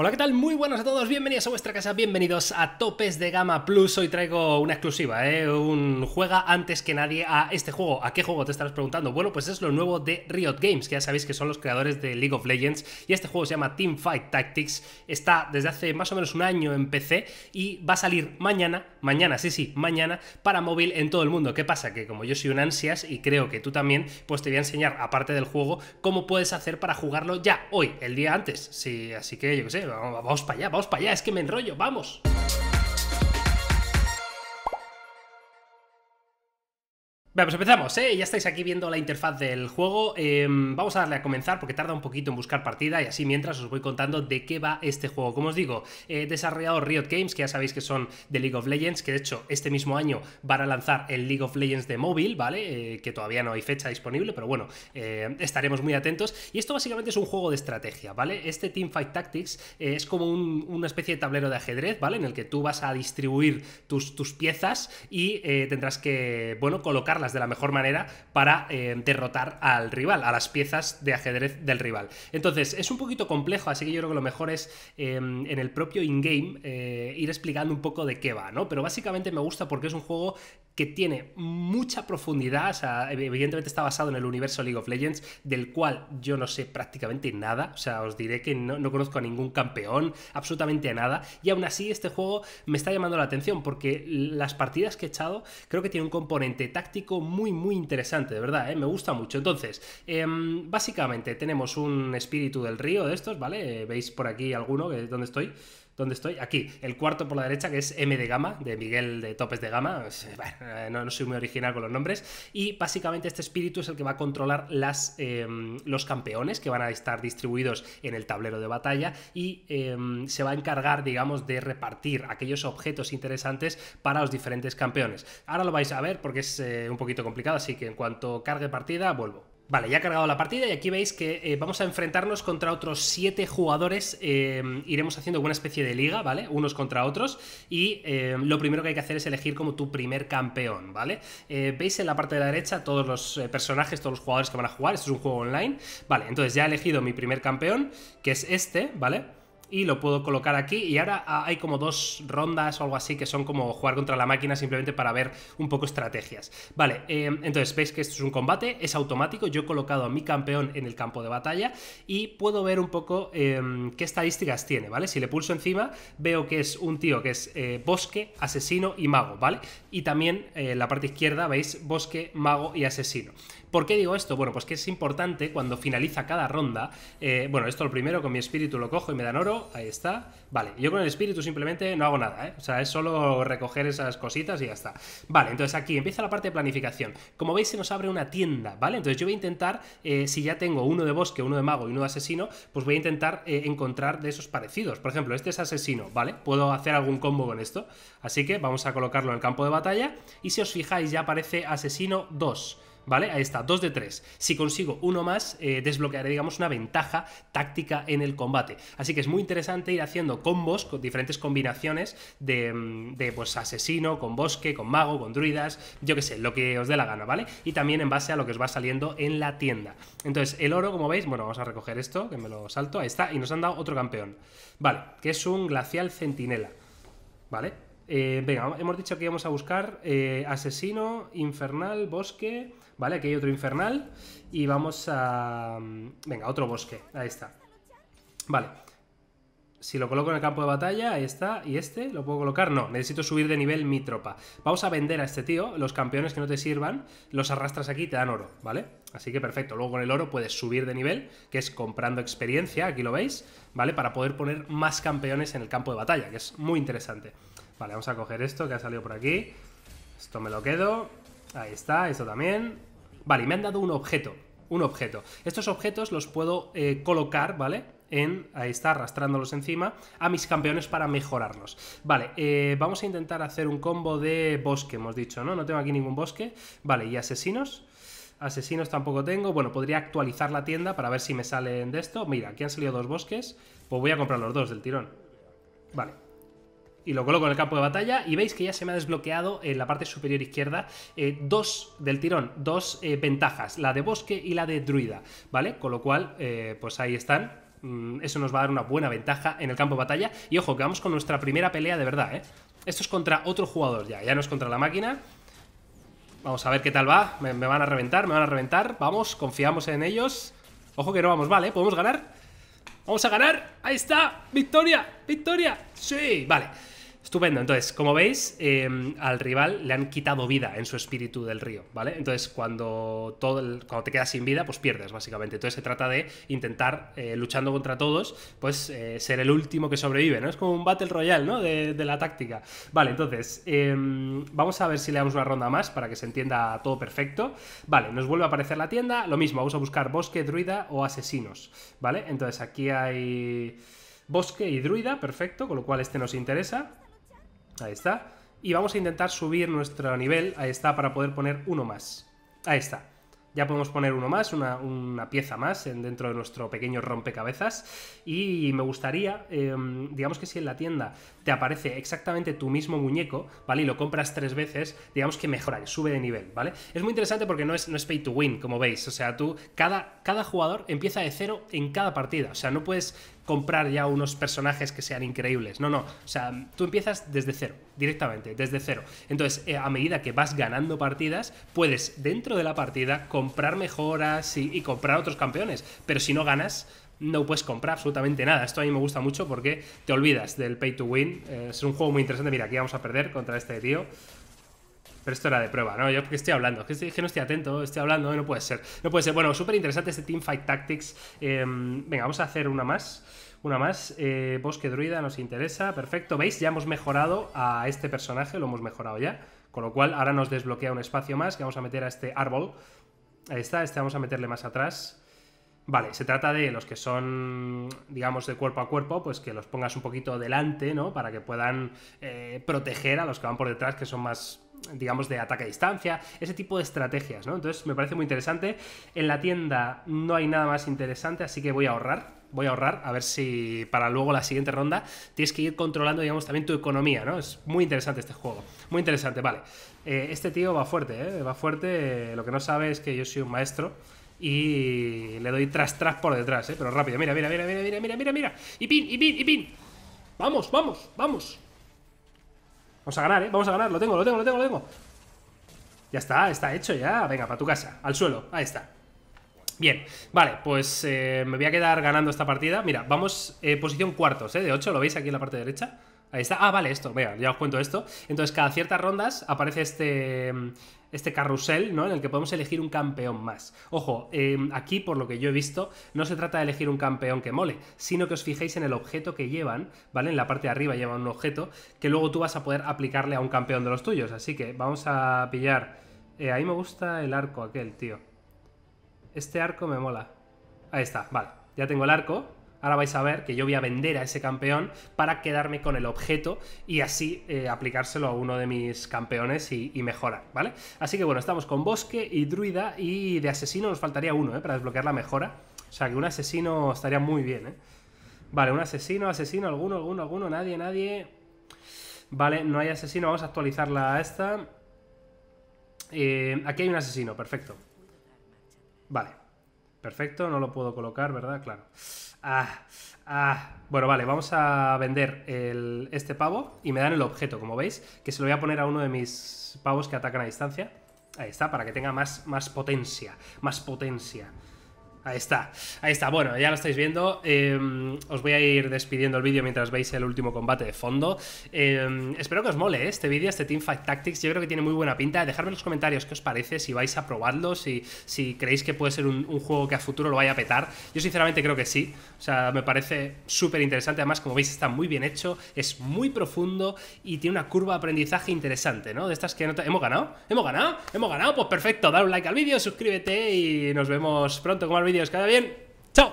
Hola, ¿qué tal? Muy buenos a todos, bienvenidos a vuestra casa, bienvenidos a Topes de Gama Plus. Hoy traigo una exclusiva, ¿eh? un juega antes que nadie a este juego. ¿A qué juego te estarás preguntando? Bueno, pues es lo nuevo de Riot Games, que ya sabéis que son los creadores de League of Legends. Y este juego se llama Team Fight Tactics. Está desde hace más o menos un año en PC y va a salir mañana, mañana, sí, sí, mañana, para móvil en todo el mundo. ¿Qué pasa? Que como yo soy un ansias y creo que tú también, pues te voy a enseñar, aparte del juego, cómo puedes hacer para jugarlo ya hoy, el día antes. Sí, así que yo qué sé vamos, para allá, vamos para allá, es que me enrollo, vamos. Pues empezamos, ¿eh? Ya estáis aquí viendo la interfaz del juego. Em, vamos a darle a comenzar porque tarda un poquito en buscar partida y así mientras os voy contando de qué va este juego. Como os digo, he eh, desarrollado Riot Games, que ya sabéis que son de League of Legends, que de hecho este mismo año van a lanzar el League of Legends de móvil, ¿vale? Eh, que todavía no hay fecha disponible, pero bueno, estaremos muy atentos. Y esto básicamente es un juego de estrategia, ¿vale? Este Teamfight Tactics es como una especie de tablero de ajedrez, ¿vale? En el que tú vas a distribuir tus, tus piezas y tendrás que, bueno, colocarlas de la mejor manera para eh, derrotar al rival, a las piezas de ajedrez del rival. Entonces, es un poquito complejo, así que yo creo que lo mejor es em, en el propio in-game eh, ir explicando un poco de qué va, ¿no? Pero básicamente me gusta porque es un juego que tiene mucha profundidad, o sea, evidentemente está basado en el universo League of Legends, del cual yo no sé prácticamente nada, o sea, os diré que no, no conozco a ningún campeón, absolutamente a nada, y aún así este juego me está llamando la atención porque las partidas que he echado creo que tiene un componente táctico, muy, muy interesante, de verdad, ¿eh? me gusta mucho. Entonces, em, básicamente tenemos un espíritu del río de estos, ¿vale? Eh, Veis por aquí alguno, que donde estoy. ¿Dónde estoy? Aquí, el cuarto por la derecha, que es M de Gama, de Miguel de Topes de Gama. Eh, no, soy muy original con los nombres. Y básicamente este espíritu es el que va a controlar las, em, los campeones que van a estar distribuidos en el tablero de batalla y em, se va a encargar, digamos, de repartir aquellos objetos interesantes para los diferentes campeones. Ahora lo vais a ver porque es eh, un poquito complicado, así que en cuanto cargue partida, vuelvo. Vale, ya ha cargado la partida y aquí veis que eh, vamos a enfrentarnos contra otros 7 jugadores. Eh, iremos haciendo una especie de liga, ¿vale? Unos contra otros. Y eh, lo primero que hay que hacer es elegir como tu primer campeón, ¿vale? veis en la parte de la derecha todos los personajes, todos los jugadores que van a jugar. Esto es un juego online. Vale, entonces ya he elegido mi primer campeón, que es este, ¿vale? y lo puedo colocar aquí y ahora ah, hay como dos rondas o algo así que son como jugar contra la máquina simplemente para ver un poco estrategias. Vale, eh, entonces veis que esto es un combate, es automático, yo he colocado a mi campeón en el campo de batalla y puedo ver un poco em, qué estadísticas tiene, ¿vale? Si le pulso encima veo que es un tío que es eh, bosque, asesino y mago, ¿vale? Y también eh, en la parte izquierda veis bosque, mago y asesino. ¿Por qué digo esto? Bueno, pues que es importante cuando finaliza cada ronda. Eh, bueno, esto lo primero con mi espíritu lo cojo y me dan oro. Ahí está. Vale, yo con el espíritu simplemente no hago nada, ¿eh? O sea, es solo recoger esas cositas y ya está. Vale, entonces aquí empieza la parte de planificación. Como veis, se nos abre una tienda, ¿vale? Entonces yo voy a intentar, eh, si ya tengo uno de bosque, uno de mago y uno de asesino, pues voy a intentar eh, encontrar de esos parecidos. Por ejemplo, este es asesino, ¿vale? Puedo hacer algún combo con esto. Así que vamos a colocarlo en el campo de batalla. Y si os fijáis, ya aparece asesino 2. ¿vale? Ahí está, 2 de 3. Si consigo uno más, eh, desbloquearé, digamos, una ventaja táctica en el combate. Así que es muy interesante ir haciendo combos con diferentes combinaciones mm, de, pues, asesino, con bosque, con mago, con druidas, yo qué sé, lo que os dé la gana, ¿vale? Y también en base a lo que os va saliendo en la tienda. Entonces, el oro, como veis, bueno, vamos a recoger esto, que me lo salto, ahí está, y nos han dado otro campeón, ¿vale? Que es un glacial centinela, ¿vale? Eh, venga, hemos dicho que íbamos a buscar eh, asesino, infernal, bosque. Vale, aquí hay otro infernal. Y vamos a... Mm, venga, otro bosque. Ahí está. Vale. Si lo coloco en el campo de batalla, ahí está. ¿Y este? ¿Lo puedo colocar? No, necesito subir de nivel mi tropa. Vamos a vender a este tío. Los campeones que no te sirvan, los arrastras aquí y te dan oro, ¿vale? Así que perfecto. Luego con el oro puedes subir de nivel, que es comprando experiencia, aquí lo veis, ¿vale? Para poder poner más campeones en el campo de batalla, que es muy interesante. Vale, vamos a coger esto que ha salido por aquí. Esto me lo quedo. Ahí está, esto también. Vale, y me han dado un objeto. Un objeto. Estos objetos los puedo eh, colocar, ¿vale? En, ahí está, arrastrándolos encima a mis campeones para mejorarlos. Vale, eh, vamos a intentar hacer un combo de bosque, hemos dicho, ¿no? No tengo aquí ningún bosque. Vale, y asesinos. Asesinos tampoco tengo. Bueno, podría actualizar la tienda para ver si me salen de esto. Mira, aquí han salido dos bosques. Pues voy a comprar los dos del tirón. Vale, y lo coloco en el campo de batalla y veis que ya se me ha desbloqueado en la parte superior izquierda eh, dos del tirón, dos eh, ventajas, la de bosque y la de druida, ¿vale? Con lo cual, eh, pues ahí están. Mm, eso nos va a dar una buena ventaja en el campo de batalla. Y ojo, que vamos con nuestra primera pelea de verdad, ¿eh? Esto es contra otro jugador ya, ya no es contra la máquina. Vamos a ver qué tal va. Me, van a reventar, me van a reventar. Vamos, confiamos en ellos. Ojo que no vamos vale Podemos ganar. Vamos a ganar. Ahí está. Victoria, victoria. Sí, vale. Estupendo, entonces, como veis, em, al rival le han quitado vida en su espíritu del río, ¿vale? Entonces, cuando, todo cuando te quedas sin vida, pues pierdes, básicamente. Entonces se trata de intentar, eh, luchando contra todos, pues eh, ser el último que sobrevive, ¿no? Es como un Battle Royale, ¿no? De, de la táctica. Vale, entonces, em, vamos a ver si le damos una ronda más para que se entienda todo perfecto. Vale, nos vuelve a aparecer la tienda, lo mismo, vamos a buscar bosque, druida o asesinos, ¿vale? Entonces aquí hay... Bosque y druida, perfecto, con lo cual este nos interesa. Ahí está. Y vamos a intentar subir nuestro nivel. Ahí está, para poder poner uno más. Ahí está. Ya podemos poner uno más, una, pieza más en, dentro de nuestro pequeño rompecabezas. Y me gustaría, em, digamos que si en la tienda te aparece exactamente tu mismo muñeco, ¿vale? Y lo compras tres veces, digamos que mejora, sube de nivel, ¿vale? Es muy interesante porque no es, no es pay to win, como veis. O sea, tú, cada, cada jugador empieza de cero en cada partida. O sea, no puedes comprar ya unos personajes que sean increíbles. No, no. O sea, tú empiezas desde cero, directamente, desde cero. Entonces, eh, a medida que vas ganando partidas, puedes dentro de la partida comprar mejoras y, comprar otros campeones. Pero si no ganas, no puedes comprar absolutamente nada. Esto a mí me gusta mucho porque te olvidas del pay to win. Eh, es un juego muy interesante. Mira, aquí vamos a perder contra este tío. Pero esto era de prueba, ¿no? Yo que estoy hablando, que, que no estoy atento, estoy hablando, no puede ser. No puede ser. Bueno, súper interesante este Teamfight Tactics. Em, venga, vamos a hacer una más. Una más, eh, Bosque Druida nos interesa, perfecto. ¿Veis? Ya hemos mejorado a este personaje, lo hemos mejorado ya. Con lo cual ahora nos desbloquea un espacio más que vamos a meter a este árbol. Ahí está, este vamos a meterle más atrás. Vale, se trata de los que son, digamos, de cuerpo a cuerpo, pues que los pongas un poquito delante, ¿no? Para que puedan eh, proteger a los que van por detrás, que son más digamos, de ataque a distancia, ese tipo de estrategias, ¿no? Entonces me parece muy interesante. En la tienda no hay nada más interesante, así que voy a ahorrar. Voy a ahorrar, a ver si para luego la siguiente ronda tienes que ir controlando, digamos, también tu economía, ¿no? Es muy interesante este juego. Muy interesante, vale. Eh, este tío va fuerte, ¿eh? Va fuerte. Lo que no sabe es que yo soy un maestro. Y le doy tras tras por detrás, ¿eh? Pero rápido, mira, mira, mira, mira, mira, mira, mira, mira. Y pin, y pin, y pin. Vamos, vamos, vamos. Vamos a ganar, ¿eh? Vamos a ganar, lo tengo, lo tengo, lo tengo, lo tengo Ya está, está hecho ya Venga, para tu casa, al suelo, ahí está Bien, vale, pues eh, me voy a quedar ganando esta partida Mira, vamos eh, posición cuartos, ¿eh? De 8, lo veis aquí en la parte derecha Ahí está. Ah, vale, esto. venga, ya os cuento esto. Entonces, cada ciertas rondas aparece este, mm, este carrusel, ¿no? En el que podemos elegir un campeón más. Ojo, em, aquí, por lo que yo he visto, no se trata de elegir un campeón que mole, sino que os fijéis en el objeto que llevan, ¿vale? En la parte de arriba llevan un objeto que luego tú vas a poder aplicarle a un campeón de los tuyos. Así que vamos a pillar... Eh, ahí me gusta el arco aquel, tío. Este arco me mola. Ahí está, vale. Ya tengo el arco, Ahora vais a ver que yo voy a vender a ese campeón para quedarme con el objeto y así eh, aplicárselo a uno de mis campeones y, mejorar, ¿vale? Así que bueno, estamos con bosque y druida y de asesino nos faltaría uno, ¿eh? Para desbloquear la mejora. O sea que un asesino estaría muy bien, ¿eh? Vale, un asesino, asesino, alguno, alguno, alguno, nadie, nadie. Vale, no hay asesino, vamos a actualizarla a esta. Eh, aquí hay un asesino, perfecto. Vale, perfecto, no lo puedo colocar, ¿verdad? Claro. Ah, ah. Bueno, vale, vamos a vender este pavo y me dan el objeto, como veis, que se lo voy a poner a uno de mis pavos que atacan a distancia. Ahí está, para que tenga más, más potencia, más potencia. Ahí está, ahí está. Bueno, ya lo estáis viendo. Em, os voy a ir despidiendo el vídeo mientras veis el último combate de fondo. Em, espero que os mole ¿eh? este vídeo, este Team Fight Tactics. Yo creo que tiene muy buena pinta. Dejadme en los comentarios qué os parece, si vais a probarlo, si, si creéis que puede ser un, juego que a futuro lo vaya a petar. Yo sinceramente creo que sí. O sea, me parece súper interesante. Además, como veis, está muy bien hecho, es muy profundo y tiene una curva de aprendizaje interesante, ¿no? De estas que no ¿Hemos ganado? ¿Hemos ganado? ¿Hemos ganado? Pues perfecto, dale un like al vídeo, suscríbete y nos vemos pronto con el vídeo. ¡Os queda bien. ¡Chao!